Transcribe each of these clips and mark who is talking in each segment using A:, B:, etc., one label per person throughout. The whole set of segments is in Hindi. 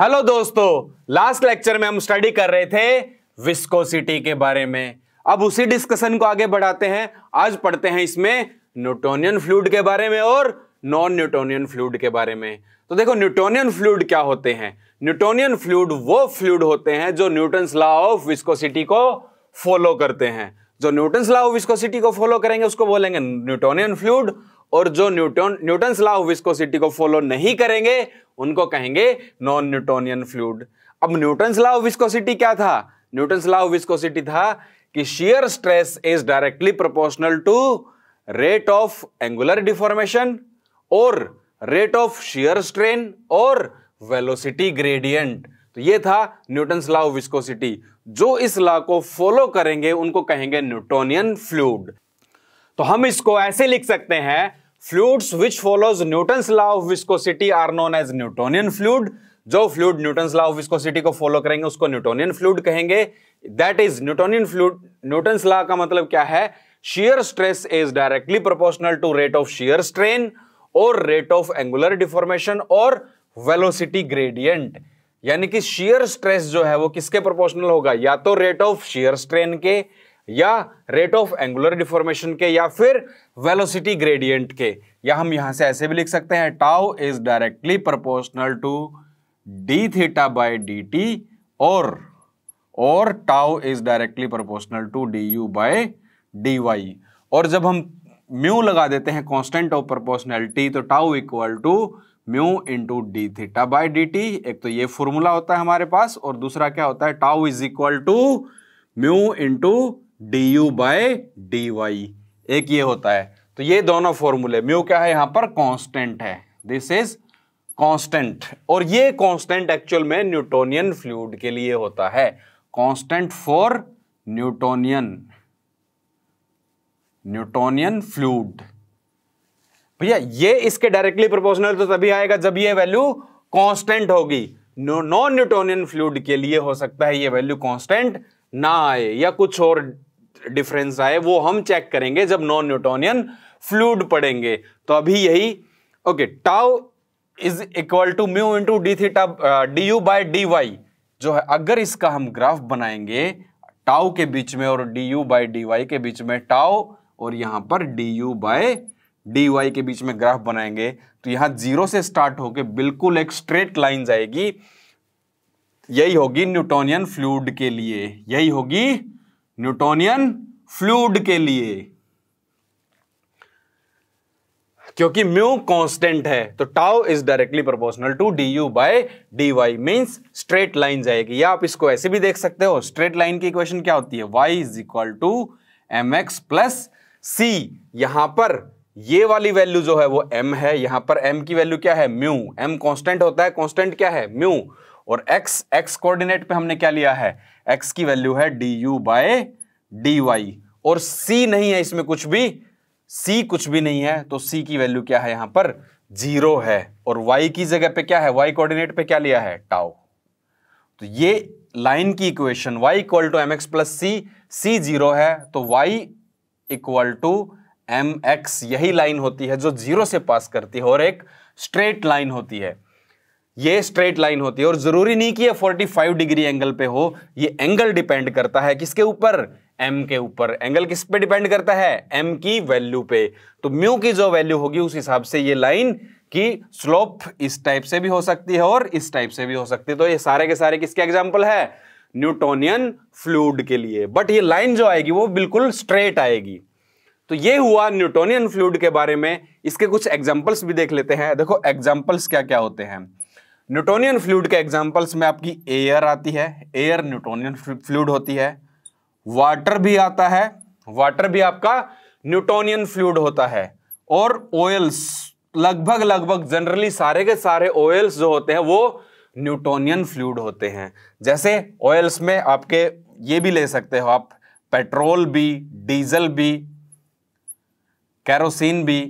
A: हेलो दोस्तों लास्ट लेक्चर में हम स्टडी कर रहे थे विस्कोसिटी के बारे में अब उसी डिस्कशन को आगे बढ़ाते हैं आज पढ़ते हैं इसमें न्यूटोनियन फ्लूड के बारे में और नॉन न्यूटोनियन फ्लूड के बारे में तो देखो न्यूटोनियन फ्लूड क्या होते हैं न्यूटोनियन फ्लूड वो फ्लूड होते हैं जो न्यूटन लॉ ऑफ विस्कोसिटी को फॉलो करते हैं जो न्यूटन लॉ ऑफ विस्कोसिटी को फॉलो करेंगे उसको बोलेंगे न्यूटोनियन फ्लूड और जो न्यूटन न्यूटन लॉ विस्कोसिटी को फॉलो नहीं करेंगे उनको कहेंगे नॉन न्यूटोनियन फ्लूड अब न्यूटन लॉ विस्कोसिटी क्या था न्यूटन लॉ विस्कोसिटी था कि shear stress is directly proportional to rate of angular deformation और रेट ऑफ शियर स्ट्रेन और वेलोसिटी ग्रेडियंट तो ये था न्यूटन लॉ ऑफ विस्कोसिटी जो इस लॉ को फॉलो करेंगे उनको कहेंगे न्यूटोनियन फ्लूड तो हम इसको ऐसे लिख सकते हैं fluids which follows Newton law of viscosity are known as Newtonian fluid जो fluid Newton law of viscosity को फॉलो करेंगे उसको न्यूटोनियन फ्लूड कहेंगे that is Newtonian fluid Newton law का मतलब क्या है shear stress is directly proportional to rate of shear strain और रेट ऑफ एंगुलर डिफॉर्मेशन और वेलोसिटी ग्रेडियंट यानी कि शियर स्ट्रेस जो है वो किसके प्रोपोर्शनल होगा या तो रेट ऑफ शियर स्ट्रेन के या रेट ऑफ एंगुलर डिफॉर्मेशन के या फिर वेलोसिटी ग्रेडियंट के या हम यहां से ऐसे भी लिख सकते हैं tau is directly proportional to d theta by d t और और tau is directly proportional to d you by D y और जब हम म्यू लगा देते हैं कांस्टेंट ऑफ प्रोपोर्शनैलिटी तो tau equal to mu into d theta by d t एक तो ये फॉर्मूला होता है हमारे पास और दूसरा क्या होता है tau is equal to mu into d you by D y एक ये होता है तो ये दोनों फॉर्मूले म्यू क्या है यहां पर कांस्टेंट है दिस इज कांस्टेंट और ये कांस्टेंट एक्चुअल में न्यूटोनियन फ्लूड के लिए होता है constant for Newtonian Newtonian fluid भैया ये इसके डायरेक्टली प्रोपोर्शनल तो तभी आएगा जब ये वैल्यू कांस्टेंट होगी नॉन न्यूटोनियन फ्लूड के लिए हो सकता है ये वैल्यू कांस्टेंट ना आए या कुछ और डिफरेंस आए वो हम चेक करेंगे जब नॉन न्यूटोनियन फ्लूड पढ़ेंगे तो अभी यही okay tau is equal to mu into d theta d u by d y जो है अगर इसका हम ग्राफ बनाएंगे टाउ के बीच में और d u by d y के बीच में टाउ और यहां पर d you by D y के बीच में ग्राफ बनाएंगे तो यहां जीरो से स्टार्ट होके बिल्कुल एक स्ट्रेट लाइन जाएगी यही होगी न्यूटोनियन फ्लूड के लिए यही होगी न्यूटोनियन फ्लूड के लिए क्योंकि म्यू कांस्टेंट है तो tau is directly proportional to d u by d y means straight line जाएगी या आप इसको ऐसे भी देख सकते हो स्ट्रेट लाइन की इक्वेशन क्या होती है y is equal to m x plus c यहां पर ये वाली वैल्यू जो है वो m है यहां पर m की वैल्यू क्या है म्यू m कांस्टेंट होता है कांस्टेंट क्या है म्यू और x x कोऑर्डिनेट पे हमने क्या लिया है एक्स की वैल्यू है d you by D y और सी नहीं है इसमें कुछ भी सी कुछ भी नहीं है तो सी की वैल्यू क्या है यहां पर जीरो है और वाई की जगह पे क्या है वाई कोऑर्डिनेट पे क्या लिया है टाओ तो ये लाइन की equation y equal to m x plus c c zero है तो y equal to m x यही लाइन होती है जो जीरो से पास करती है और एक स्ट्रेट लाइन होती है ये स्ट्रेट लाइन होती है और जरूरी नहीं कि ये 45 डिग्री एंगल पे हो ये एंगल डिपेंड करता है किसके ऊपर एम के ऊपर एंगल किस पे डिपेंड करता है एम की वैल्यू पे तो म्यू की जो वैल्यू होगी उस हिसाब से ये लाइन की स्लोप इस टाइप से भी हो सकती है और इस टाइप से भी हो सकती है तो ये सारे के सारे किसके एग्जाम्पल है न्यूटोनियन फ्लूड के लिए बट ये लाइन जो आएगी वो बिल्कुल स्ट्रेट आएगी तो ये हुआ न्यूटोनियन फ्लूड के बारे में इसके कुछ एग्जाम्पल्स भी देख लेते हैं देखो एग्जाम्पल्स क्या क्या होते हैं न्यूटोनियन फ्लूड के एग्जाम्पल्स में आपकी एयर आती है एयर न्यूटोनियन फ्लूड होती है वाटर भी आता है वाटर भी आपका न्यूटोनियन फ्लूड होता है और ऑयल्स लगभग लगभग जनरली सारे के सारे ऑयल्स जो होते हैं वो न्यूटोनियन फ्लूड होते हैं जैसे ऑयल्स में आपके ये भी ले सकते हो आप पेट्रोल भी डीजल भी कैरोसिन भी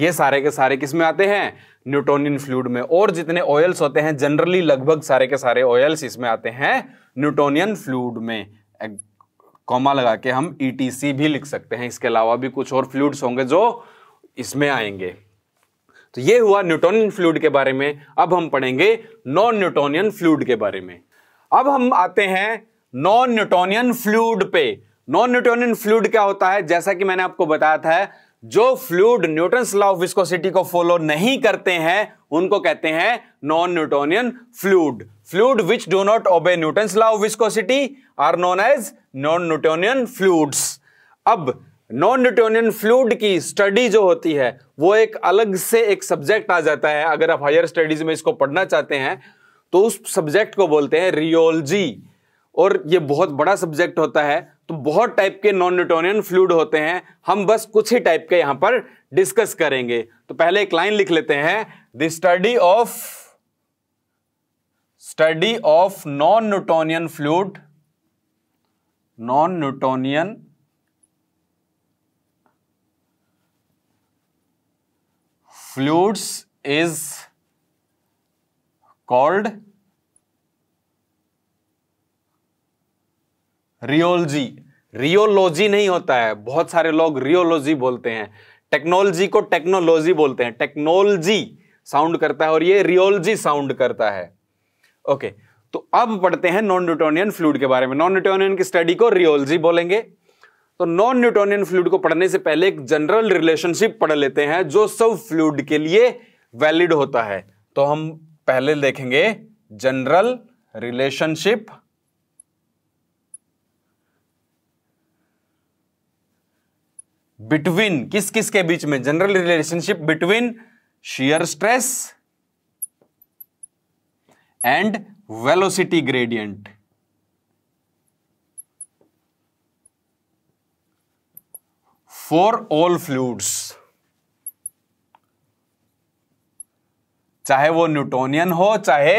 A: ये सारे के सारे किस में आते हैं न्यूटोनियन फ्लूड में और जितने ऑयल्स होते हैं जनरली लगभग सारे के सारे ऑयल्स इसमें आते हैं न्यूटोनियन फ्लूड में कॉमा लगा के हम ई e भी लिख सकते हैं इसके अलावा भी कुछ और फ्लूड्स होंगे जो इसमें आएंगे तो ये हुआ न्यूटोनियन फ्लूड के बारे में अब हम पढ़ेंगे नॉन न्यूटोनियन फ्लूड के बारे में अब हम आते हैं नॉन न्यूटोनियन फ्लूड पे नॉन न्यूटोनियन फ्लूड क्या होता है जैसा कि मैंने आपको बताया था जो fluid Newton law of viscosity को फॉलो नहीं करते हैं उनको कहते हैं non Newtonian fluid fluid which do not obey Newton law of viscosity are known as non Newtonian fluids अब नॉन न्यूटोनियन फ्लूड की स्टडी जो होती है वो एक अलग से एक सब्जेक्ट आ जाता है अगर आप हायर स्टडीज में इसको पढ़ना चाहते हैं तो उस सब्जेक्ट को बोलते हैं रियोलॉजी और ये बहुत बड़ा सब्जेक्ट होता है तो बहुत टाइप के नॉन न्यूटोनियन फ्लूड होते हैं हम बस कुछ ही टाइप के यहां पर डिस्कस करेंगे तो पहले एक लाइन लिख लेते हैं the study of study of non Newtonian fluid non Newtonian fluids is called rheology rheology नहीं होता है बहुत सारे लोग रियोलॉजी बोलते हैं टेक्नोलॉजी को टेक्नोलॉजी बोलते हैं टेक्नोलॉजी साउंड करता है और ये रियोलॉजी साउंड करता है ओके तो अब पढ़ते हैं नॉन न्यूटोनियन फ्लूड के बारे में नॉन न्यूटोनियन की स्टडी को रियोलॉजी बोलेंगे तो नॉन न्यूटोनियन फ्लूड को पढ़ने से पहले एक जनरल रिलेशनशिप पढ़ लेते हैं जो सब फ्लूड के लिए वैलिड होता है तो हम पहले देखेंगे जनरल रिलेशनशिप बिटवीन किस किस के बीच में general relationship between shear stress and velocity gradient for all fluids चाहे वो न्यूटोनियन हो चाहे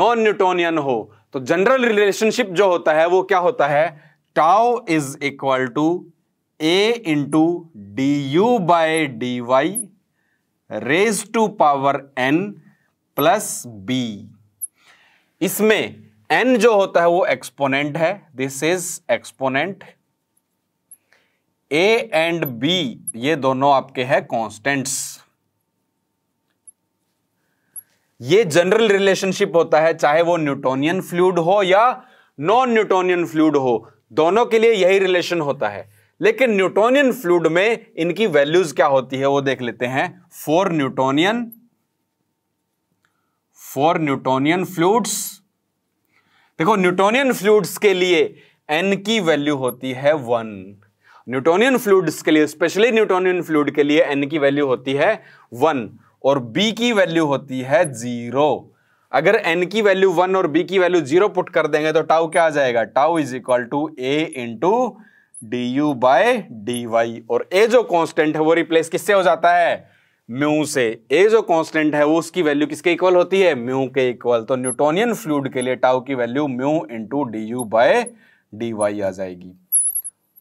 A: नॉन न्यूटोनियन हो तो जनरल रिलेशनशिप जो होता है वो क्या होता है tau is equal to a into d you by D y raise to power n plus b इसमें एन जो होता है वो एक्सपोनेंट है this is exponent a and b ये दोनों आपके हैं कांस्टेंट्स ये जनरल रिलेशनशिप होता है चाहे वो न्यूटोनियन फ्लूड हो या नॉन न्यूटोनियन फ्लूड हो दोनों के लिए यही रिलेशन होता है लेकिन न्यूटोनियन फ्लूड में इनकी वैल्यूज क्या होती है वो देख लेते हैं for Newtonian for Newtonian fluids देखो न्यूटोनियन फ्लूड्स के लिए एन की वैल्यू होती है वन न्यूटोनियन फ्लूड्स के लिए स्पेशली न्यूटोनियन फ्लूड के लिए एन की वैल्यू होती है वन और बी की वैल्यू होती है जीरो अगर एन की वैल्यू वन और बी की वैल्यू जीरो पुट कर देंगे तो टाउ क्या आ जाएगा tau is equal to a into d you by D y और ए जो कांस्टेंट है वो रिप्लेस किससे हो जाता है म्यू से ए जो कांस्टेंट है वो उसकी वैल्यू किसके इक्वल होती है म्यू के इक्वल तो न्यूटोनियन फ्लूड के लिए टाउ की value mu into d you by D y आ जाएगी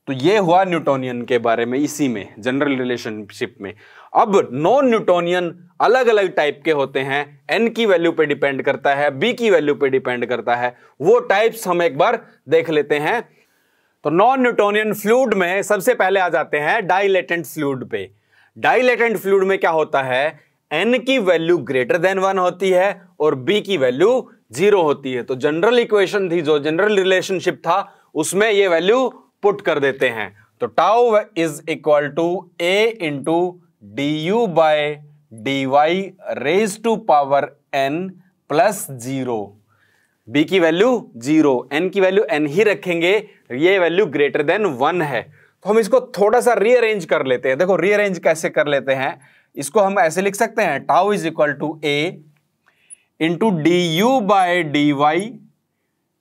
A: तो ये हुआ न्यूटोनियन के बारे में इसी में जनरल रिलेशनशिप में अब नॉन न्यूटोनियन अलग अलग टाइप के होते हैं एन की वैल्यू पे डिपेंड करता है बी की वैल्यू पे डिपेंड करता है वो टाइप्स हम एक बार देख लेते हैं तो नॉन न्यूटोनियन फ्लूड में सबसे पहले आ जाते हैं डाइलेटेंट फ्लूड पे डाइलेटेंट फ्लूड में क्या होता है एन की वैल्यू ग्रेटर देन वन होती है और बी की वैल्यू जीरो होती है तो जनरल इक्वेशन थी जो जनरल रिलेशनशिप था उसमें ये वैल्यू पुट कर देते हैं तो tau is equal to a into d you by D y raise to power n plus zero b की वैल्यू जीरो n की वैल्यू n ही रखेंगे ये वैल्यू ग्रेटर देन वन है तो हम इसको थोड़ा सा रीअरेंज कर लेते हैं देखो रीअरेंज कैसे कर लेते हैं इसको हम ऐसे लिख सकते हैं tau is equal to a into d you by D y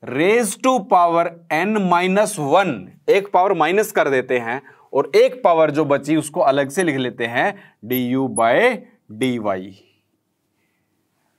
A: raise to power n minus one एक पावर माइनस कर देते हैं और एक पावर जो बची उसको अलग से लिख लेते हैं d you by D y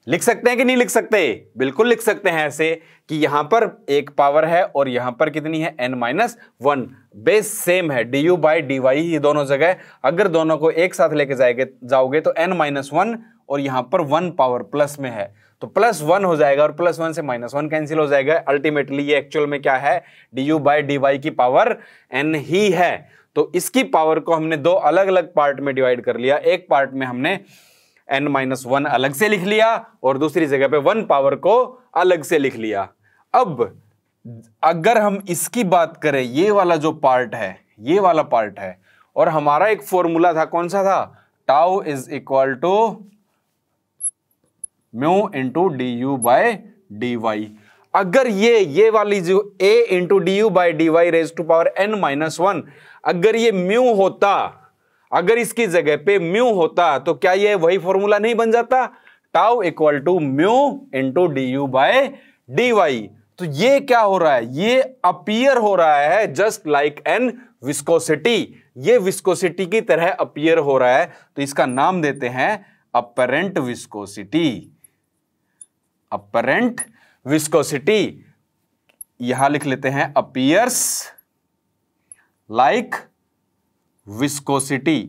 A: लिख सकते हैं कि नहीं लिख सकते बिल्कुल लिख सकते हैं ऐसे कि यहां पर एक पावर है और यहां पर कितनी है n minus one base same है d u by d y ये दोनों जगह अगर दोनों को एक साथ लेके जाएंगे जाओगे तो एन माइनस वन और यहां पर वन पावर प्लस में है तो प्लस वन हो जाएगा और प्लस वन से माइनस वन कैंसिल हो जाएगा अल्टीमेटली ये एक्चुअल में क्या है d u by d y की पावर एन ही है तो इसकी पावर को हमने दो अलग अलग पार्ट में डिवाइड कर लिया एक पार्ट में हमने एन माइनस वन अलग से लिख लिया और दूसरी जगह पे वन पावर को अलग से लिख लिया अब अगर हम इसकी बात करें ये वाला जो पार्ट है ये वाला पार्ट है और हमारा एक फॉर्मूला था कौन सा था tau is equal to mu into d you by D y अगर ये ये वाली जो a into d u by d y raise to power n minus one अगर ये म्यू होता अगर इसकी जगह पे म्यू होता तो क्या ये वही फॉर्मूला नहीं बन जाता tau equal to mu into d you by D y तो ये क्या हो रहा है ये अपियर हो रहा है जस्ट लाइक एन विस्कोसिटी ये विस्कोसिटी की तरह अपियर हो रहा है तो इसका नाम देते हैं अपरेंट विस्कोसिटी अपरेंट विस्कोसिटी यहां लिख लेते हैं appears like like viscosity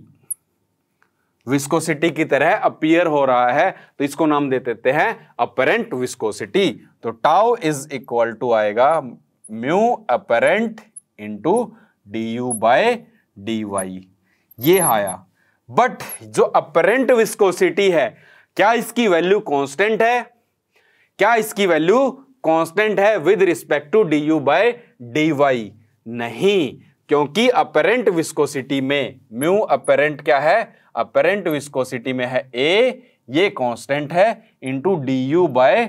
A: viscosity की तरह अपियर हो रहा है तो इसको नाम दे देते हैं अपरेंट विस्कोसिटी तो टाउ इज इक्वल टू आएगा mu apparent into d you by D y ये आया बट जो अपरेंट विस्कोसिटी है क्या इसकी वैल्यू कांस्टेंट है क्या इसकी वैल्यू कांस्टेंट है with respect to d you by D y नहीं क्योंकि अपेरेंट विस्कोसिटी में म्यू अपेरेंट क्या है अपेरेंट विस्कोसिटी में है ए ये कांस्टेंट है into d you by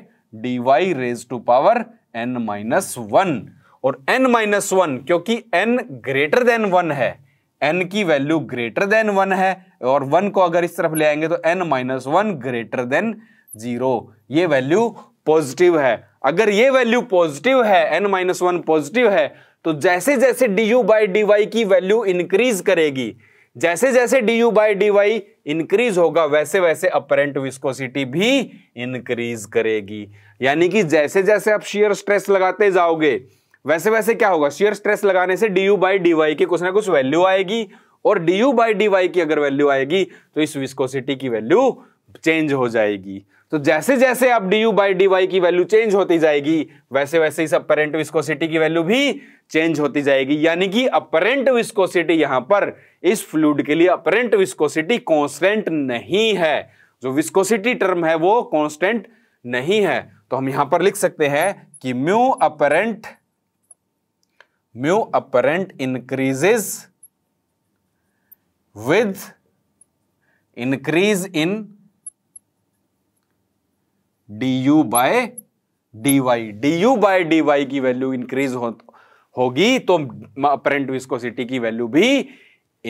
A: D y raise to power n minus one और एन माइनस वन क्योंकि एन ग्रेटर देन वन है एन की वैल्यू ग्रेटर देन वन है और वन को अगर इस तरफ ले आएंगे तो n minus one greater than zero ये वैल्यू पॉजिटिव है अगर ये वैल्यू पॉजिटिव है एन माइनस वन पॉजिटिव है तो जैसे जैसे d u by d y की वैल्यू इंक्रीज करेगी जैसे जैसे d u by d y increase होगा वैसे वैसे अपरेंट विस्कोसिटी भी इंक्रीज करेगी यानी कि जैसे जैसे आप शेयर स्ट्रेस लगाते जाओगे वैसे वैसे क्या होगा शेयर स्ट्रेस लगाने से d u by d y की कुछ ना कुछ वैल्यू आएगी और d u by d y की अगर वैल्यू आएगी तो इस विस्कोसिटी की वैल्यू चेंज हो जाएगी तो जैसे जैसे आप d u by d y की वैल्यू चेंज होती जाएगी वैसे वैसे ही परेंट विस्कोसिटी की वैल्यू भी चेंज होती जाएगी यानी कि अपरेंट विस्कोसिटी यहां पर इस फ्लूड के लिए अपरेंट विस्कोसिटी कॉन्स्टेंट नहीं है जो विस्कोसिटी टर्म है वो कॉन्स्टेंट नहीं है तो हम यहां पर लिख सकते हैं कि mu apparent mu apparent increases with increase in d you by D y d you by D y की वैल्यू इंक्रीज हो, होगी तो अपरेंट विस्कोसिटी की वैल्यू भी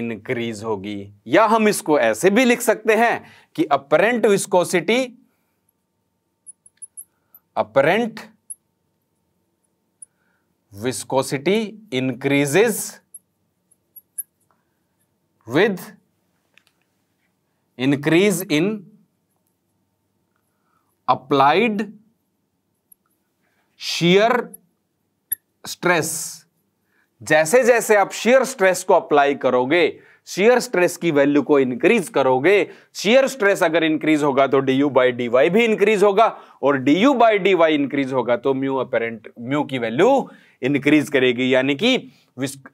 A: इंक्रीज होगी या हम इसको ऐसे भी लिख सकते हैं कि apparent viscosity apparent viscosity increases with increase in applied shear stress जैसे जैसे आप शियर स्ट्रेस को अप्लाई करोगे शेयर स्ट्रेस की वैल्यू को इंक्रीज करोगे शेयर स्ट्रेस अगर इंक्रीज होगा तो d u by d y भी इंक्रीज होगा और d u by d y increase होगा तो म्यू अपेरेंट म्यू की वैल्यू इंक्रीज करेगी यानी कि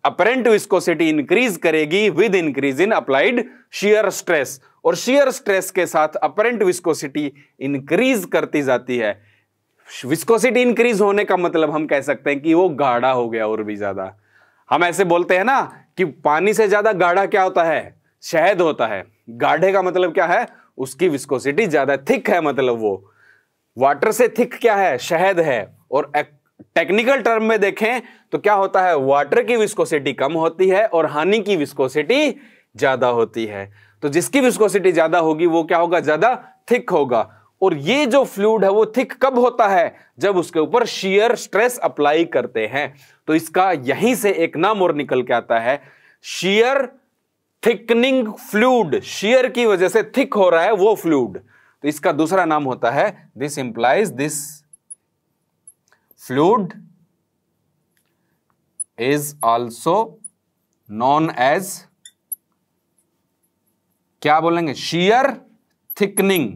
A: अपेरेंट विस्कोसिटी इंक्रीज करेगी with increase in applied shear stress और शेयर स्ट्रेस के साथ अपेरेंट विस्कोसिटी इंक्रीज करती जाती है विस्कोसिटी इंक्रीज होने का मतलब हम कह सकते हैं कि वो गाढ़ा हो गया और भी ज्यादा हम ऐसे बोलते हैं ना कि पानी से ज्यादा गाढ़ा क्या होता है शहद होता है गाढ़े का मतलब क्या है उसकी विस्कोसिटी ज्यादा थिक है मतलब वो वाटर से थिक क्या है शहद है और टेक्निकल टर्म में देखें तो क्या होता है वाटर की विस्कोसिटी कम होती है और हानि की विस्कोसिटी ज्यादा होती है तो जिसकी विस्कोसिटी ज्यादा होगी वो क्या होगा ज्यादा थिक होगा और ये जो फ्लूड है वो थिक कब होता है जब उसके ऊपर शियर स्ट्रेस अप्लाई करते हैं तो इसका यहीं से एक नाम और निकल के आता है शियर थिकनिंग फ्लूड शियर की वजह से थिक हो रहा है वो फ्लूड तो इसका दूसरा नाम होता है this implies this fluid is also non as क्या बोलेंगे shear thickening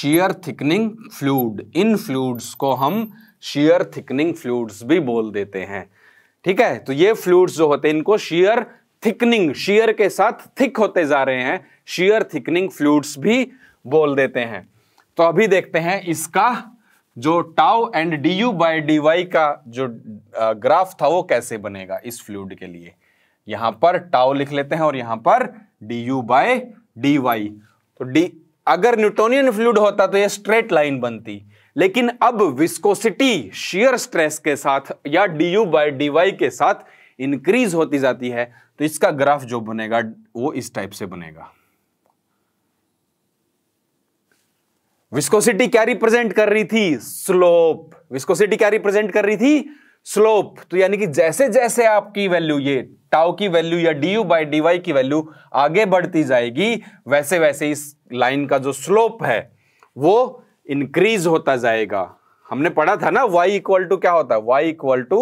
A: shear thickening fluid इन फ्लूड्स को हम शेयर थिकनिंग फ्लूड्स भी बोल देते हैं ठीक है तो ये फ्लूड्स जो होते हैं इनको शीयर थिकनिंग शीयर के साथ थिक होते जा रहे हैं शीयर थिकनिंग फ्लूड्स भी बोल देते हैं तो अभी देखते हैं इसका जो tau and d u by d y का जो ग्राफ था वो कैसे बनेगा इस फ्लूड के लिए यहां पर टाउ लिख लेते हैं और यहां पर d you by D y तो डी अगर न्यूटोनियन फ्लूड होता तो यह स्ट्रेट लाइन बनती लेकिन अब विस्कोसिटी शियर स्ट्रेस के साथ या d u by d y के साथ इंक्रीज होती जाती है तो इसका ग्राफ जो बनेगा वो इस टाइप से बनेगा विस्कोसिटी क्या रिप्रेजेंट कर रही थी स्लोप विस्कोसिटी क्या रिप्रेजेंट कर रही थी स्लोप तो यानी कि जैसे जैसे आपकी वैल्यू ये टाउ की वैल्यू या d u by d y की वैल्यू आगे बढ़ती जाएगी वैसे वैसे इस लाइन का जो स्लोप है वो इंक्रीज होता जाएगा हमने पढ़ा था ना वाई इक्वल टू क्या होता है y equal to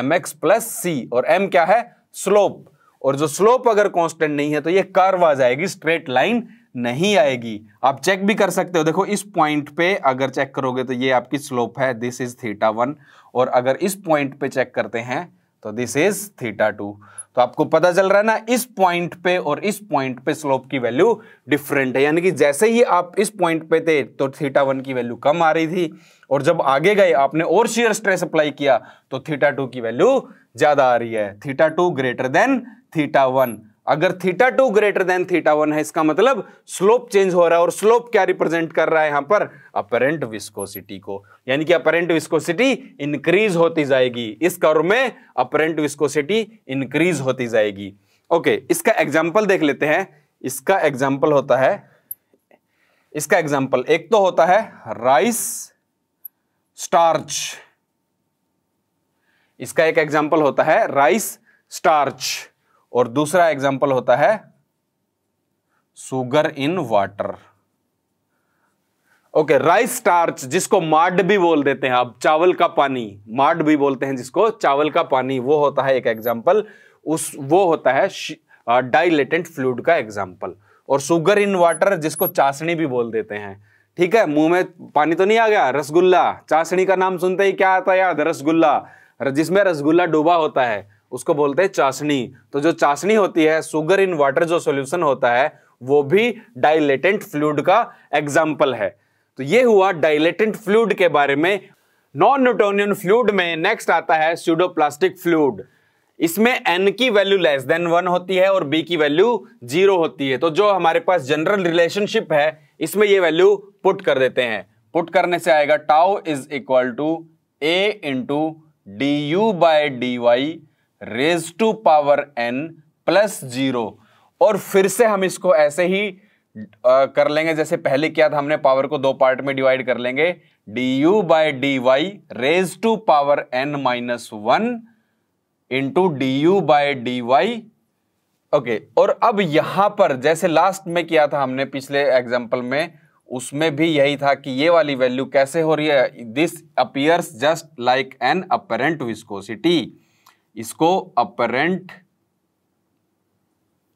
A: m x plus c और एम क्या है स्लोप और जो स्लोप अगर कॉन्स्टेंट नहीं है तो ये कर्व आ जाएगी स्ट्रेट लाइन नहीं आएगी आप चेक भी कर सकते हो देखो इस पॉइंट पे अगर चेक करोगे तो ये आपकी स्लोप है दिस इज थीटा वन और अगर इस पॉइंट पे चेक करते हैं तो दिस इज थीटा टू तो आपको पता चल रहा है ना इस पॉइंट पे और इस पॉइंट पे स्लोप की वैल्यू डिफरेंट है यानी कि जैसे ही आप इस पॉइंट पे थे तो थीटा वन की वैल्यू कम आ रही थी और जब आगे गए आपने और शेयर स्ट्रेस अप्लाई किया तो थीटा टू की वैल्यू ज्यादा आ रही है theta two greater than theta one अगर theta two greater than theta one है इसका मतलब स्लोप चेंज हो रहा है और स्लोप क्या रिप्रेजेंट कर रहा है यहां पर अपरेंट विस्कोसिटी को यानी कि अपरेंट विस्कोसिटी इंक्रीज होती जाएगी इस कर्व में अपरेंट विस्कोसिटी इंक्रीज होती जाएगी ओके इसका एग्जाम्पल देख लेते हैं इसका एग्जाम्पल होता है इसका एग्जाम्पल एक तो होता है राइस स्टार्च इसका एक एग्जाम्पल होता है राइस स्टार्च और दूसरा एग्जाम्पल होता है sugar in water okay rice starch जिसको माड भी बोल देते हैं अब चावल का पानी माड भी बोलते हैं जिसको चावल का पानी वो होता है एक एग्जाम्पल उस वो होता है डाइलेटेंट फ्लूड का एग्जाम्पल और सुगर इन वाटर जिसको चाशनी भी बोल देते हैं ठीक है मुंह में पानी तो नहीं आ गया रसगुल्ला चाशनी का नाम सुनते ही क्या आता है याद रसगुल्ला जिसमें रसगुल्ला डूबा होता है उसको बोलते हैं चाशनी तो जो चाशनी होती है सुगर इन वाटर जो सोल्यूशन होता है वो भी डाइलेटेंट फ्लूड का एग्जाम्पल है तो ये हुआ डाइलेटेंट फ्लूड के बारे में नॉन न्यूटोनियन फ्लूड में नेक्स्ट आता है स्यूडोप्लास्टिक फ्लूड इसमें एन की वैल्यू लेस देन वन होती है और बी की वैल्यू जीरो होती है तो जो हमारे पास जनरल रिलेशनशिप है इसमें ये वैल्यू पुट कर देते हैं पुट करने से आएगा tau is equal to a into d u by d y raise to power n plus zero और फिर से हम इसको ऐसे ही आ, कर लेंगे जैसे पहले किया था हमने पावर को दो पार्ट में डिवाइड कर लेंगे d u by d y raise to power n minus one into d u by d y okay और अब यहां पर जैसे लास्ट में किया था हमने पिछले एग्जाम्पल में उसमें भी यही था कि ये वाली वैल्यू कैसे हो रही है this appears just like an apparent viscosity इसको अपरेंट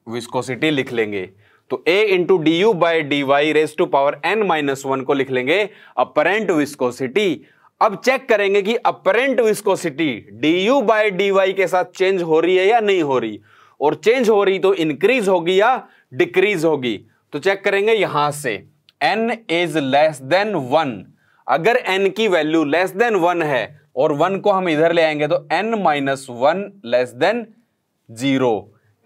A: विस्कोसिटी लिख लेंगे तो a into d u by d y raise to power n minus one को लिख लेंगे अपरेंट विस्कोसिटी अब चेक करेंगे कि apparent viscosity d u by d y के साथ चेंज हो रही है या नहीं हो रही और चेंज हो रही तो इंक्रीज होगी या डिक्रीज होगी तो चेक करेंगे यहां से n is less than one अगर एन की वैल्यू लेस देन वन है और वन को हम इधर ले आएंगे तो n minus one less than zero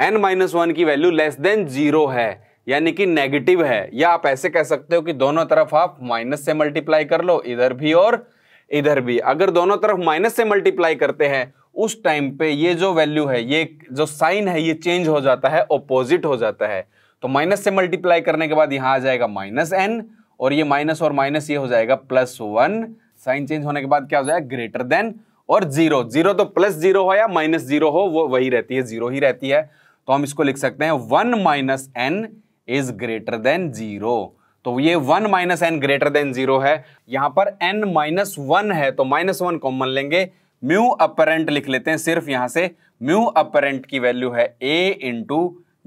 A: n minus one की वैल्यू लेस देन जीरो है यानी कि नेगेटिव है या आप ऐसे कह सकते हो कि दोनों तरफ आप माइनस से मल्टीप्लाई कर लो इधर भी और इधर भी अगर दोनों तरफ माइनस से मल्टीप्लाई करते हैं उस टाइम पे ये जो वैल्यू है ये जो साइन है ये चेंज हो जाता है ओपोजिट हो जाता है तो माइनस से मल्टीप्लाई करने के बाद यहां आ जाएगा माइनस एन और ये माइनस और माइनस ये हो जाएगा प्लस वन साइन चेंज होने के बाद क्या हो जाएगा ग्रेटर देन और जीरो जीरो तो प्लस जीरो हो या माइनस जीरो हो वो वही रहती है जीरो ही रहती है तो हम इसको लिख सकते हैं one minus n is greater than zero तो ये one minus n greater than zero है यहां पर एन माइनस वन है तो माइनस वन कॉमन लेंगे म्यू अपरेंट लिख लेते हैं सिर्फ यहां से म्यू अपरेंट की वैल्यू है a into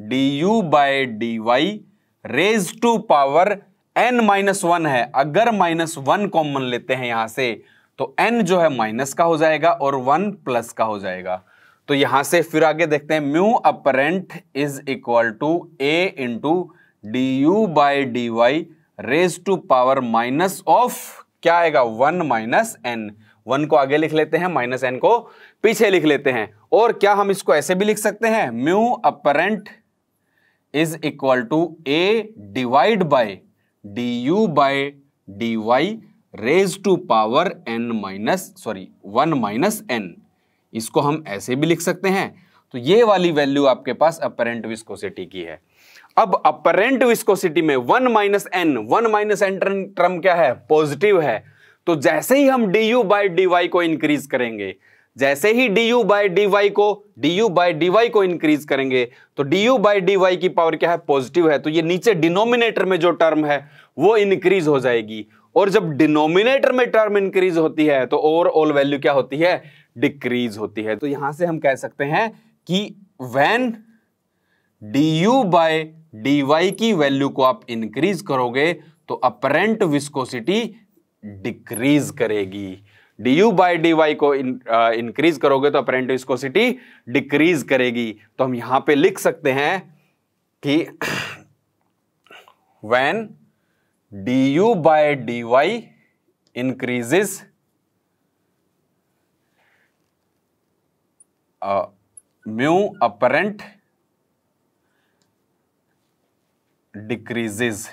A: d you by D y raise to power n minus one है अगर माइनस वन कॉमन लेते हैं यहां से तो एन जो है माइनस का हो जाएगा और वन प्लस का हो जाएगा तो यहां से फिर आगे देखते हैं mu apparent is equal to a into d u by d y raise to power minus of क्या आएगा वन माइनस एन वन को आगे लिख लेते हैं माइनस एन को पीछे लिख लेते हैं और क्या हम इसको ऐसे भी लिख सकते हैं mu apparent is equal to a divide by d you by D y raise to power n minus sorry one minus n इसको हम ऐसे भी लिख सकते हैं तो ये वाली वैल्यू आपके पास अपरेंट विस्कोसिटी की है अब अपरेंट विस्कोसिटी में one minus n one minus n term क्या है पॉजिटिव है तो जैसे ही हम d u by d y को इंक्रीज करेंगे जैसे ही d u by d y को d u by d y को इंक्रीज करेंगे तो d u by d y की पावर क्या है पॉजिटिव है तो ये नीचे डिनोमिनेटर में जो टर्म है वो इंक्रीज हो जाएगी और जब डिनोमिनेटर में टर्म इंक्रीज होती है तो ओवरऑल वैल्यू क्या होती है डिक्रीज होती है तो यहां से हम कह सकते हैं कि when d you by D y की वैल्यू को आप इंक्रीज करोगे तो अपरेंट विस्कोसिटी डिक्रीज करेगी d u by d y को इंक्रीज uh, करोगे तो अपरेंट विस्कोसिटी डिक्रीज करेगी तो हम यहां पे लिख सकते हैं कि when d you by D y increases mu apparent decreases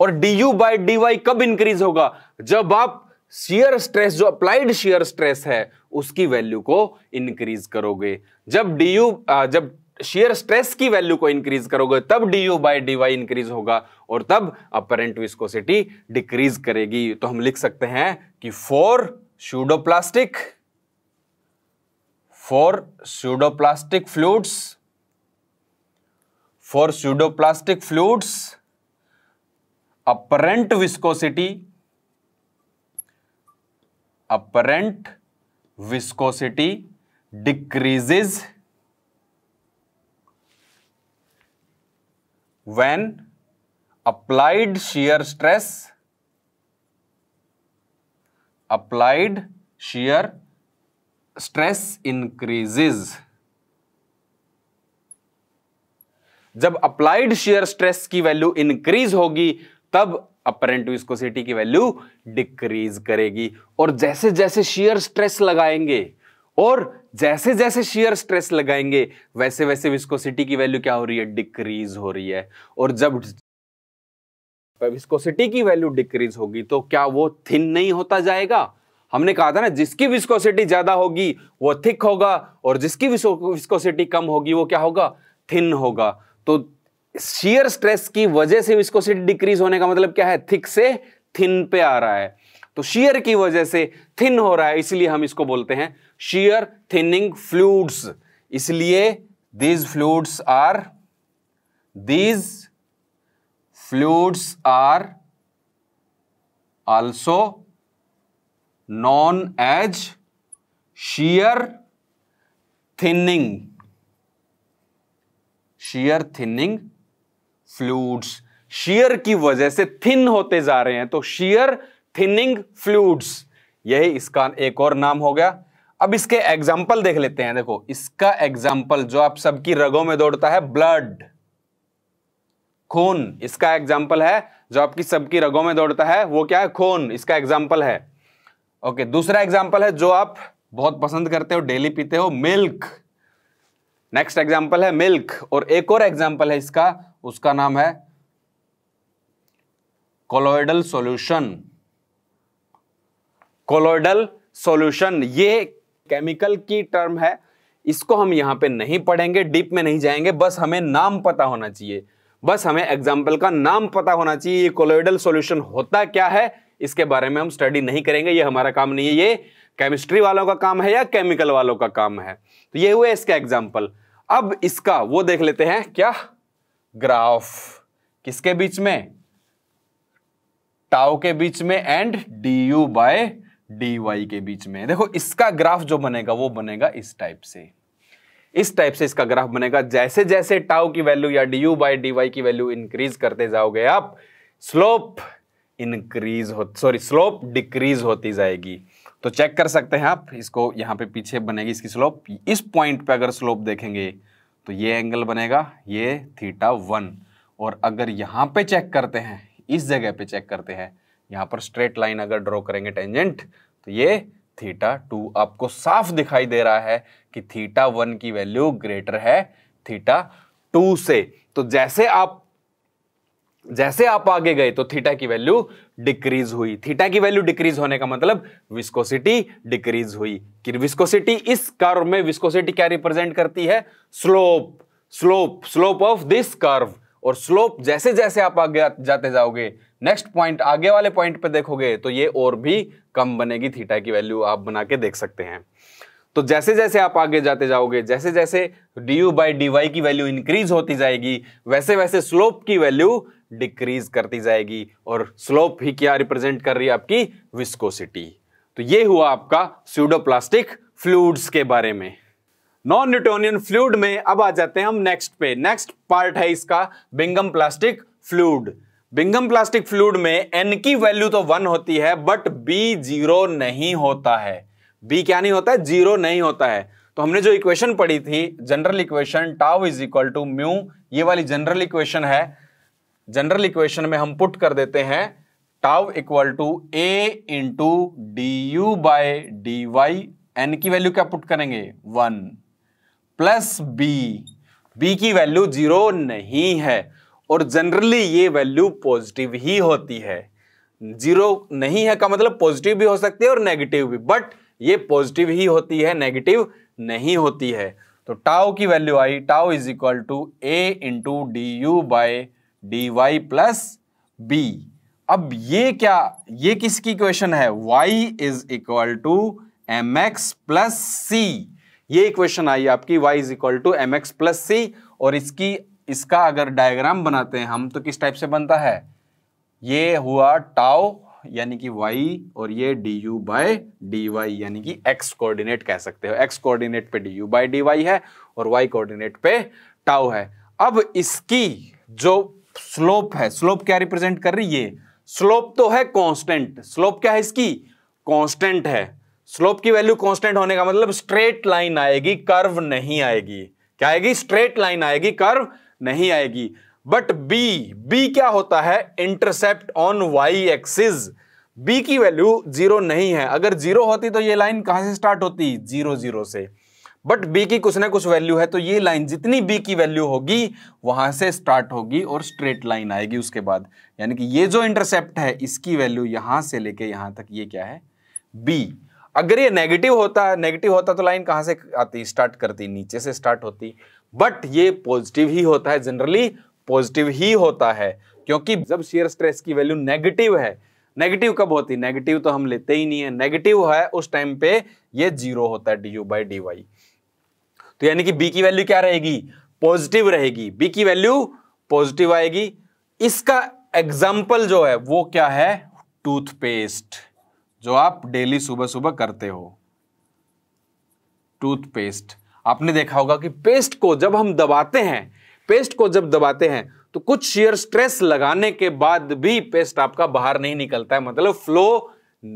A: और d u by d y कब इंक्रीज होगा जब आप शेयर स्ट्रेस जो अप्लाइड शेयर स्ट्रेस है उसकी वैल्यू को इंक्रीज करोगे जब डी यू जब शेयर स्ट्रेस की वैल्यू को इंक्रीज करोगे तब d u by d y increase होगा और तब अपरेंट विस्कोसिटी डिक्रीज करेगी तो हम लिख सकते हैं कि for pseudoplastic for pseudoplastic fluids for pseudoplastic fluids apparent viscosity apparent viscosity decreases when applied shear stress applied shear stress increases जब अप्लाइड शेयर स्ट्रेस की वैल्यू इंक्रीज होगी तब अपरेंट विस्कोसिटी की वैल्यू डिक्रीज करेगी और जैसे जैसे शियर स्ट्रेस लगाएंगे और जैसे जैसे शियर स्ट्रेस लगाएंगे वैसे वैसे विस्कोसिटी की वैल्यू क्या हो रही है डिक्रीज हो रही है और जब विस्कोसिटी की वैल्यू डिक्रीज होगी तो क्या वो थिन नहीं होता जाएगा हमने कहा था ना जिसकी विस्कोसिटी ज्यादा होगी वो थिक होगा और जिसकी विस्कोसिटी कम होगी वो क्या होगा थिन होगा तो शीयर स्ट्रेस की वजह से विस्कोसिटी डिक्रीज होने का मतलब क्या है थिक से थिन पे आ रहा है तो शीयर की वजह से थिन हो रहा है इसलिए हम इसको बोलते हैं शीयर थिनिंग फ्लूड्स इसलिए these fluids are these fluids are also non as shear thinning shear thinning fluids shear की वजह से थिन होते जा रहे हैं तो शीयर थिनिंग फ्लूड्स यही इसका एक और नाम हो गया अब इसके एग्जाम्पल देख लेते हैं देखो इसका एग्जाम्पल जो आप सबकी रगों में दौड़ता है ब्लड खून इसका एग्जाम्पल है जो आपकी सबकी रगों में दौड़ता है वो क्या है खून इसका एग्जाम्पल है ओके दूसरा एग्जाम्पल है जो आप बहुत पसंद करते हो डेली पीते हो मिल्क नेक्स्ट एग्जाम्पल है मिल्क और एक और एग्जाम्पल है इसका उसका नाम है कोलोइडल सॉल्यूशन कोलोइडल सॉल्यूशन ये केमिकल की टर्म है इसको हम यहां पे नहीं पढ़ेंगे डीप में नहीं जाएंगे बस हमें नाम पता होना चाहिए बस हमें एग्जाम्पल का नाम पता होना चाहिए ये कोलोइडल सॉल्यूशन होता क्या है इसके बारे में हम स्टडी नहीं करेंगे ये हमारा काम नहीं है ये केमिस्ट्री वालों का काम है या केमिकल वालों का काम है तो ये हुए इसका एग्जाम्पल अब इसका वो देख लेते हैं क्या ग्राफ किसके बीच में टाओ के बीच में and d you by D y के बीच में देखो इसका ग्राफ जो बनेगा वो बनेगा इस टाइप से इस टाइप से इसका ग्राफ बनेगा जैसे जैसे टाओ की वैल्यू या d u by d y की वैल्यू इंक्रीज करते जाओगे आप स्लोप इंक्रीज हो सॉरी स्लोप डिक्रीज होती जाएगी तो चेक कर सकते हैं आप इसको यहाँ पे पीछे बनेगी इसकी स्लोप इस पॉइंट पे अगर स्लोप देखेंगे तो ये एंगल बनेगा ये थीटा वन और अगर यहाँ पे चेक करते हैं इस जगह पे चेक करते हैं यहाँ पर स्ट्रेट लाइन अगर ड्रॉ करेंगे टेंजेंट तो ये थीटा टू आपको साफ दिखाई दे रहा है कि थीटा वन की वैल्यू ग्रेटर है थीटा टू से तो जैसे आप जैसे आप आगे गए तो थीटा की वैल्यू डिक्रीज हुई थीटा की वैल्यू डिक्रीज होने का मतलब विस्कोसिटी डिक्रीज हुई कि विस्कोसिटी इस कर्व में विस्कोसिटी क्या रिप्रेजेंट करती है slope slope slope of this curve और स्लोप जैसे जैसे आप आगे जाते जाओगे नेक्स्ट पॉइंट आगे वाले पॉइंट पे देखोगे तो ये और भी कम बनेगी थीटा की वैल्यू आप बना के देख सकते हैं तो जैसे जैसे आप आगे जाते जाओगे जैसे जैसे d u by d y की वैल्यू इंक्रीज होती जाएगी वैसे वैसे स्लोप की वैल्यू डिक्रीज करती जाएगी और स्लोप ही क्या रिप्रेजेंट कर रही है आपकी विस्कोसिटी तो ये हुआ आपका स्यूडोप्लास्टिक फ्लूड्स के बारे में नॉन न्यूटोनियन फ्लूड में अब आ जाते हैं हम नेक्स्ट पे नेक्स्ट पार्ट है इसका Bingham plastic fluid Bingham plastic fluid में एन की वैल्यू तो वन होती है बट बी जीरो नहीं होता है बी क्या नहीं होता है जीरो नहीं होता है तो हमने जो इक्वेशन पढ़ी थी general equation tau is equal to mu ये वाली जनरल इक्वेशन है जनरल इक्वेशन में हम पुट कर देते हैं tau equal to a into d you by D y n की वैल्यू क्या पुट करेंगे वन प्लस बी बी की वैल्यू जीरो नहीं है और जनरली ये वैल्यू पॉजिटिव ही होती है जीरो नहीं है का मतलब पॉजिटिव भी हो सकती है और नेगेटिव भी बट ये पॉजिटिव ही होती है नेगेटिव नहीं होती है तो टाओ की वैल्यू आई tau is equal to a into d u by d y plus b अब ये क्या ये किसकी क्वेश्चन है y is equal to m x plus c ये क्वेश्चन आई आपकी y is equal to m x plus c और इसकी इसका अगर डायग्राम बनाते हैं हम तो किस टाइप से बनता है ये हुआ टाओ यानी कि y और ये d you by D y यानी कि x कोऑर्डिनेट कह सकते हो x कोऑर्डिनेट पे d you by D y है और y कोऑर्डिनेट पे टाउ है अब इसकी जो स्लोप है स्लोप क्या रिप्रेजेंट कर रही है स्लोप तो है कांस्टेंट स्लोप क्या है इसकी कांस्टेंट है स्लोप की वैल्यू कांस्टेंट होने का मतलब स्ट्रेट लाइन आएगी कर्व नहीं आएगी क्या आएगी स्ट्रेट लाइन आएगी कर्व नहीं आएगी बट बी बी क्या होता है intercept on y axis b की वैल्यू जीरो नहीं है अगर जीरो होती तो ये लाइन कहां से स्टार्ट होती जीरो जीरो से बट बी की कुछ ना कुछ वैल्यू है तो ये लाइन जितनी बी की वैल्यू होगी वहां से स्टार्ट होगी और स्ट्रेट लाइन आएगी उसके बाद यानी कि ये जो इंटरसेप्ट है इसकी वैल्यू यहां से लेके यहां तक ये क्या है बी अगर ये नेगेटिव होता है नेगेटिव होता तो लाइन कहां से आती स्टार्ट करती नीचे से स्टार्ट होती बट ये पॉजिटिव ही होता है जनरली पॉजिटिव ही होता है क्योंकि जब शेयर स्ट्रेस की वैल्यू नेगेटिव है नेगेटिव कब होती है नेगेटिव तो हम लेते ही नहीं है नेगेटिव है उस टाइम पे ये जीरो होता है d u by d y तो यानी कि बी की वैल्यू क्या रहेगी पॉजिटिव रहेगी बी की वैल्यू पॉजिटिव आएगी इसका एग्जाम्पल जो है वो क्या है टूथपेस्ट जो आप डेली सुबह सुबह करते हो टूथपेस्ट आपने देखा होगा कि पेस्ट को जब हम दबाते हैं पेस्ट को जब दबाते हैं तो कुछ शेयर स्ट्रेस लगाने के बाद भी पेस्ट आपका बाहर नहीं निकलता है मतलब फ्लो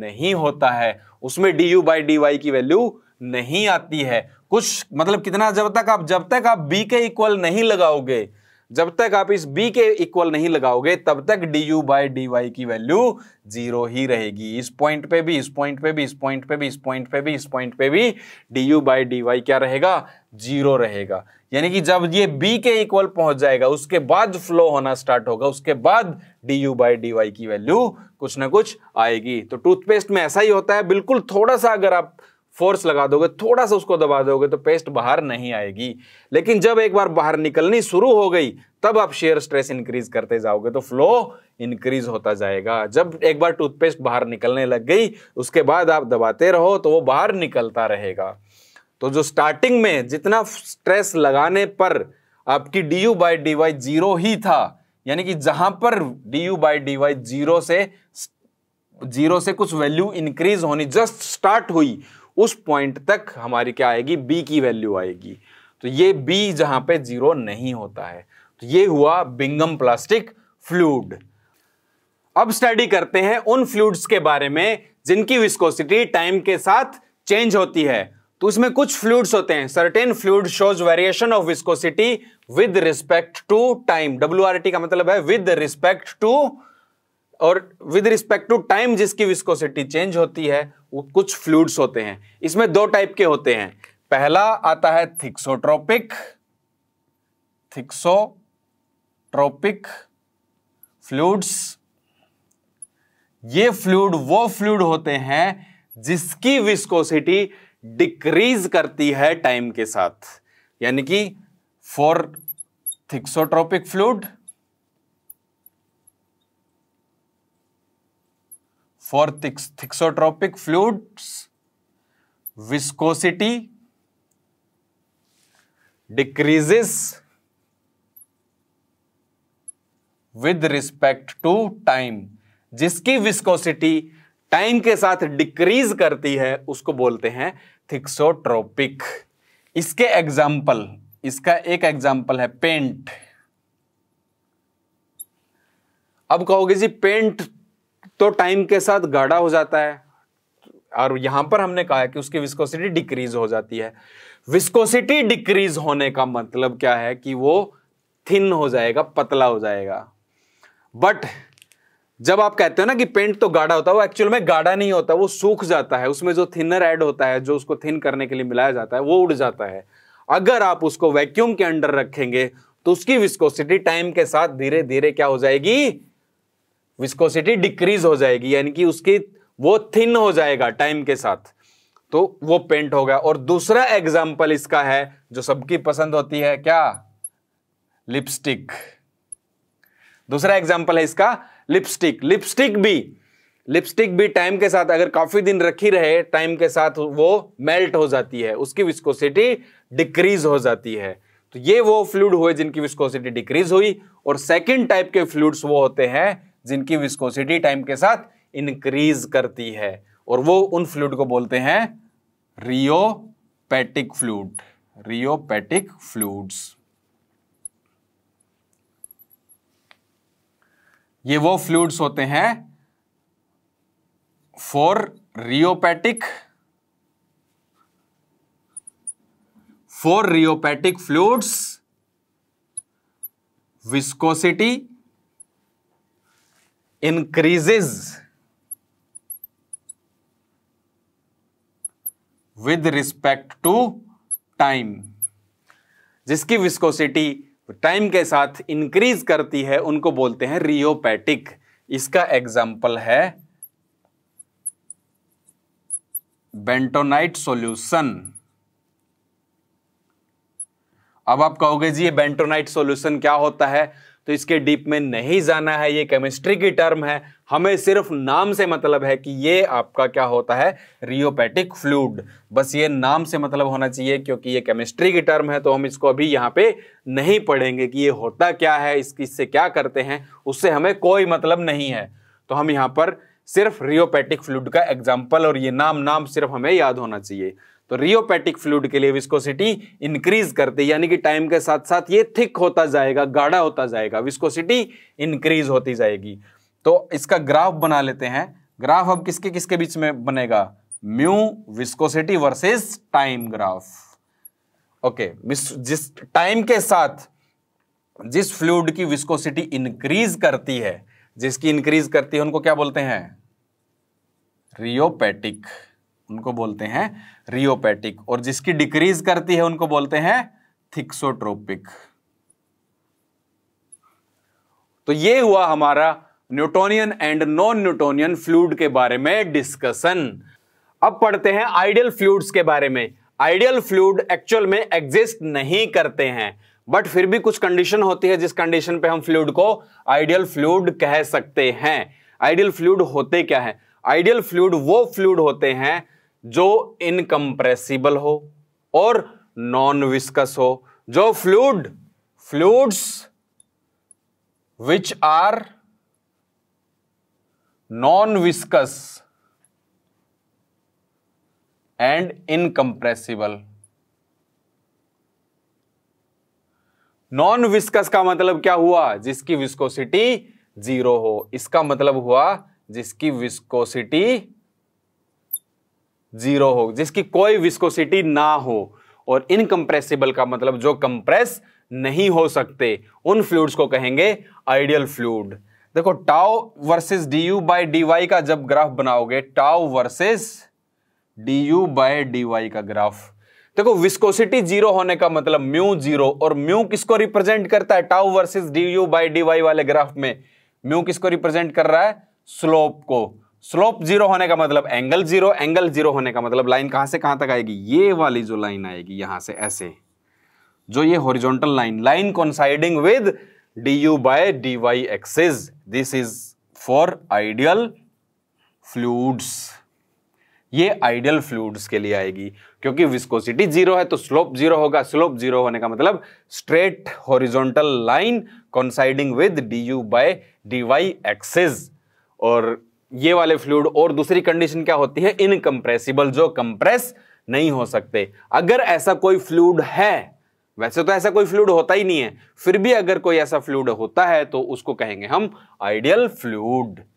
A: नहीं होता है उसमें d u by d y की वैल्यू नहीं आती है कुछ मतलब कितना जब तक आप जब तक आप बी के इक्वल नहीं लगाओगे जब तक आप इस b के इक्वल नहीं लगाओगे तब तक d u by d y की वैल्यू जीरो ही रहेगी इस पॉइंट पे भी इस पॉइंट पे भी इस पॉइंट पे भी इस पॉइंट पे भी इस पॉइंट पे भी d u by d y क्या रहेगा जीरो रहेगा यानी कि जब ये b के इक्वल पहुंच जाएगा उसके बाद फ्लो होना स्टार्ट होगा उसके बाद d u by d y की वैल्यू कुछ ना कुछ आएगी तो टूथपेस्ट में ऐसा ही होता है बिल्कुल थोड़ा सा अगर आप फोर्स लगा दोगे थोड़ा सा उसको दबा दोगे तो पेस्ट बाहर नहीं आएगी लेकिन जब एक बार बाहर निकलनी शुरू हो गई तब आप शेयर स्ट्रेस इंक्रीज करते जाओगे तो फ्लो इंक्रीज होता जाएगा जब एक बार टूथपेस्ट बाहर निकलने लग गई उसके बाद आप दबाते रहो तो वो बाहर निकलता रहेगा तो जो स्टार्टिंग में जितना स्ट्रेस लगाने पर आपकी d u by d y zero ही था यानी कि जहां पर d u by d y zero से जीरो से कुछ वैल्यू इंक्रीज होनी जस्ट स्टार्ट हुई उस पॉइंट तक हमारी क्या आएगी बी की वैल्यू आएगी तो ये बी जहां पे जीरो नहीं होता है तो ये हुआ बिंगम प्लास्टिक फ्लूड अब स्टडी करते हैं उन फ्लूड्स के बारे में जिनकी विस्कोसिटी टाइम के साथ चेंज होती है तो उसमें कुछ फ्लूड्स होते हैं certain fluid shows variation of viscosity with respect to time डब्ल्यू का मतलब है विद रिस्पेक्ट टू और विद रिस्पेक्ट टू टाइम जिसकी विस्कोसिटी चेंज होती है वो कुछ फ्लूड्स होते हैं इसमें दो टाइप के होते हैं पहला आता है थिक्सोट्रोपिक थिक्सोट्रोपिक फ्लूड्स ये फ्लूड वो फ्लूड होते हैं जिसकी विस्कोसिटी डिक्रीज करती है टाइम के साथ यानी कि for thixotropic fluid for thix thixotropic fluid viscosity decreases with respect to time जिसकी विस्कोसिटी टाइम के साथ डिक्रीज करती है उसको बोलते हैं थिक्सोट्रोपिक इसके एग्जाम्पल इसका एक एग्जाम्पल है पेंट अब कहोगे जी पेंट तो टाइम के साथ गाढ़ा हो जाता है और यहां पर हमने कहा है कि उसकी विस्कोसिटी डिक्रीज हो जाती है विस्कोसिटी डिक्रीज होने का मतलब क्या है कि वो थिन हो जाएगा पतला हो जाएगा बट जब आप कहते हो ना कि पेंट तो गाढ़ा होता है वो एक्चुअल में गाढ़ा नहीं होता वो सूख जाता है उसमें जो थिनर ऐड होता है जो उसको थिन करने के लिए मिलाया जाता है वो उड़ जाता है अगर आप उसको वैक्यूम के अंडर रखेंगे तो उसकी विस्कोसिटी टाइम के साथ धीरे धीरे क्या हो जाएगी विस्कोसिटी डिक्रीज हो जाएगी यानी कि उसकी वो थिन हो जाएगा टाइम के साथ तो वो पेंट होगा और दूसरा एग्जाम्पल इसका है जो सबकी पसंद होती है क्या लिपस्टिक दूसरा एग्जाम्पल है इसका लिपस्टिक लिपस्टिक भी लिपस्टिक भी टाइम के साथ अगर काफी दिन रखी रहे टाइम के साथ वो मेल्ट हो जाती है उसकी विस्कोसिटी डिक्रीज हो जाती है तो ये वो फ्लूड हुए जिनकी विस्कोसिटी डिक्रीज हुई और सेकेंड टाइप के फ्लूड्स वो होते हैं जिनकी विस्कोसिटी टाइम के साथ इंक्रीज करती है और वो उन फ्लूड को बोलते हैं रियोपैटिक फ्लूड रियोपैटिक फ्लूड्स ये वो फ्लूड्स होते हैं for rheopectic for rheopectic fluids viscosity increases with respect to time जिसकी विस्कोसिटी टाइम के साथ इंक्रीज करती है उनको बोलते हैं रियोपैटिक इसका एग्जाम्पल है बेंटोनाइट सॉल्यूशन अब आप कहोगे जी ये बेंटोनाइट सॉल्यूशन क्या होता है तो इसके डीप में नहीं जाना है ये केमिस्ट्री की टर्म है हमें सिर्फ नाम से मतलब है कि ये आपका क्या होता है रियोपैटिक फ्लूड बस ये नाम से मतलब होना चाहिए क्योंकि ये केमिस्ट्री की टर्म है तो हम इसको अभी यहाँ पे नहीं पढ़ेंगे कि ये होता क्या है इसकी इससे क्या करते हैं उससे हमें कोई मतलब नहीं है तो हम यहाँ पर सिर्फ रियोपैटिक फ्लूड का एग्जाम्पल और ये नाम नाम सिर्फ हमें याद होना चाहिए तो रियोपैटिक फ्लूड के लिए विस्कोसिटी इंक्रीज करती यानी कि टाइम के साथ साथ ये थिक होता जाएगा गाढ़ा होता जाएगा विस्कोसिटी इंक्रीज होती जाएगी तो इसका ग्राफ बना लेते हैं ग्राफ अब किसके किसके बीच में बनेगा mu viscosity versus time graph okay जिस टाइम के साथ जिस फ्लूड की विस्कोसिटी इंक्रीज करती है जिसकी इंक्रीज करती है उनको क्या बोलते हैं रियोपैटिक उनको बोलते हैं रियोपैटिक और जिसकी डिक्रीज करती है उनको बोलते हैं थिक्सोट्रोपिक तो ये हुआ हमारा Newtonian and non Newtonian fluid के बारे में डिस्कशन अब पढ़ते हैं आइडियल फ्लूड्स के बारे में आइडियल फ्लूड एक्चुअल में एग्जिस्ट नहीं करते हैं बट फिर भी कुछ कंडीशन होती है जिस कंडीशन पे हम फ्लूड को आइडियल फ्लूड कह सकते हैं आइडियल फ्लूड होते क्या है आइडियल फ्लूड वो फ्लूड होते हैं जो इनकम्प्रेसिबल हो और नॉन विस्कस हो जो fluid fluids which are non viscous and incompressible non viscous का मतलब क्या हुआ जिसकी विस्कोसिटी जीरो हो इसका मतलब हुआ जिसकी विस्कोसिटी जीरो हो जिसकी कोई विस्कोसिटी ना हो और इनकम्प्रेसिबल का मतलब जो कंप्रेस नहीं हो सकते उन फ्लूड्स को कहेंगे आइडियल फ्लूड देखो tau versus d u by d y का जब ग्राफ बनाओगे tau versus d u by d y का ग्राफ देखो विस्कोसिटी जीरो होने का मतलब म्यू जीरो और म्यू किसको रिप्रेजेंट करता है tau versus d u by d y वाले ग्राफ में म्यू किसको रिप्रेजेंट कर रहा है स्लोप को स्लोप जीरो होने का मतलब एंगल जीरो एंगल जीरो होने का मतलब लाइन कहां से कहां तक आएगी ये वाली जो लाइन आएगी यहां से ऐसे जो ये horizontal line line coinciding with D you by D Y axes this is for ideal fluids ये आइडियल फ्लूड्स के लिए आएगी क्योंकि विस्कोसिटी जीरो है तो स्लोप जीरो होगा स्लोप जीरो होने का मतलब straight horizontal line coinciding with D you by D Y axes और ये वाले फ्लूड और दूसरी कंडीशन क्या होती है इनकम्प्रेसिबल जो कंप्रेस नहीं हो सकते अगर ऐसा कोई फ्लूड है वैसे तो ऐसा कोई फ्लूड होता ही नहीं है फिर भी अगर कोई ऐसा फ्लूड होता है तो उसको कहेंगे हम आइडियल फ्लूड